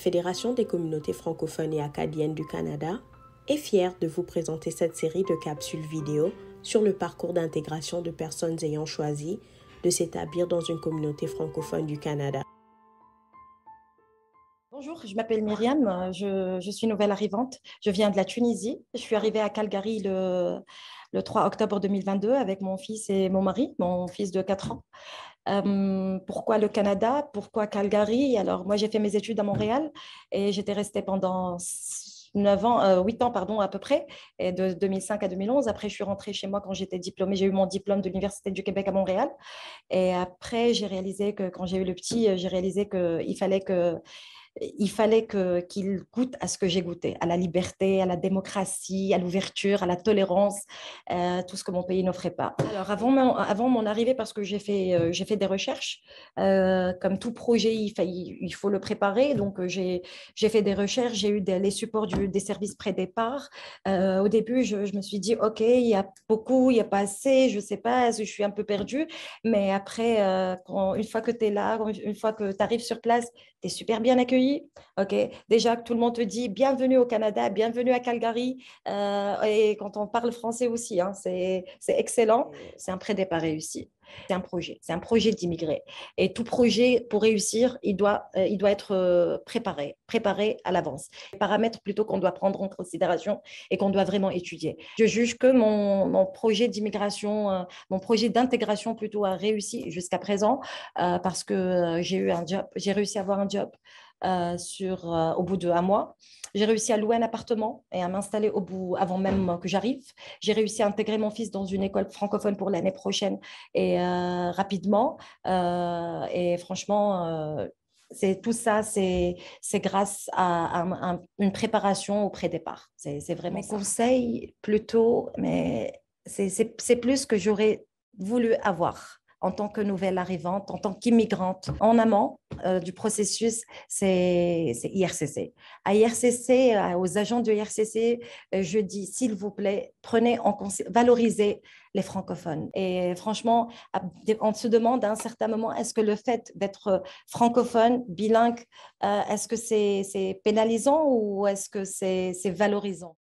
Fédération des communautés francophones et acadiennes du Canada, est fière de vous présenter cette série de capsules vidéo sur le parcours d'intégration de personnes ayant choisi de s'établir dans une communauté francophone du Canada. Bonjour, je m'appelle Myriam, je, je, suis nouvelle arrivante. Je viens de la Tunisie. Je suis arrivée à Calgary le, le 3 octobre 2022 avec mon fils et mon mari, mon fils de 4 ans. Euh, pourquoi le Canada Pourquoi Calgary Alors, moi, j'ai fait mes études à Montréal et j'étais restée pendant 9 ans, 8 euh, ans pardon, à peu près, de 2005 à 2011. Après, je suis rentrée chez moi quand j'étais diplômée. J'ai eu mon diplôme de l'Université du Québec à Montréal. Et après, j'ai réalisé que quand j'ai eu le petit, euh, j'ai réalisé qu'il fallait que il fallait que, qu'il goûte à ce que j'ai goûté, à la liberté, à la démocratie, à l'ouverture, à la tolérance, euh, tout ce que mon pays n'offrait pas. Alors avant mon, avant mon arrivée, parce que j'ai fait, euh, j'ai fait des recherches, euh, comme tout projet, il, il, faut le préparer, donc j'ai, j'ai fait des recherches, j'ai eu les supports des services pré-départ. au début, je, me suis dit, OK, il y a beaucoup, il n'y a pas assez, je ne sais pas, je suis un peu perdue, mais après, une fois que tu es là, une fois que tu arrives sur place, tu es super bien accueilli OK Déjà, tout le monde te dit bienvenue au Canada, bienvenue à Calgary. Euh, et quand on parle français aussi, hein, c'est excellent. C'est un prédépart réussi. C'est un projet, c'est un projet d'immigrés. Et tout projet, pour réussir, il doit, euh, il doit être euh, préparé, préparé à l'avance. paramètres plutôt qu'on doit prendre en considération et qu'on doit vraiment étudier. Je juge que mon, mon projet d'immigration, mon projet d'intégration plutôt a réussi jusqu'à présent parce que j'ai eu un job, j'ai réussi à avoir un job. Euh, sur, euh, au bout de un mois. J'ai réussi à louer un appartement et à m'installer au bout, avant même que j'arrive. J'ai réussi à intégrer mon fils dans une école francophone pour l'année prochaine et euh, rapidement. et franchement, c'est tout ça, c'est grâce à, une préparation au pré-départ. C'est vraiment Mes conseils plutôt, mais c'est plus que j'aurais voulu avoir en tant que nouvelle arrivante, en tant qu'immigrante, en amont euh, du processus, c'est IRCC. À IRCC, euh, aux agents de IRCC, euh, je dis, s'il vous plaît, prenez en valorisez les francophones. Et franchement, on se demande à un certain moment, est-ce que le fait d'être francophone, bilingue, est-ce que c'est pénalisant ou est-ce que c'est valorisant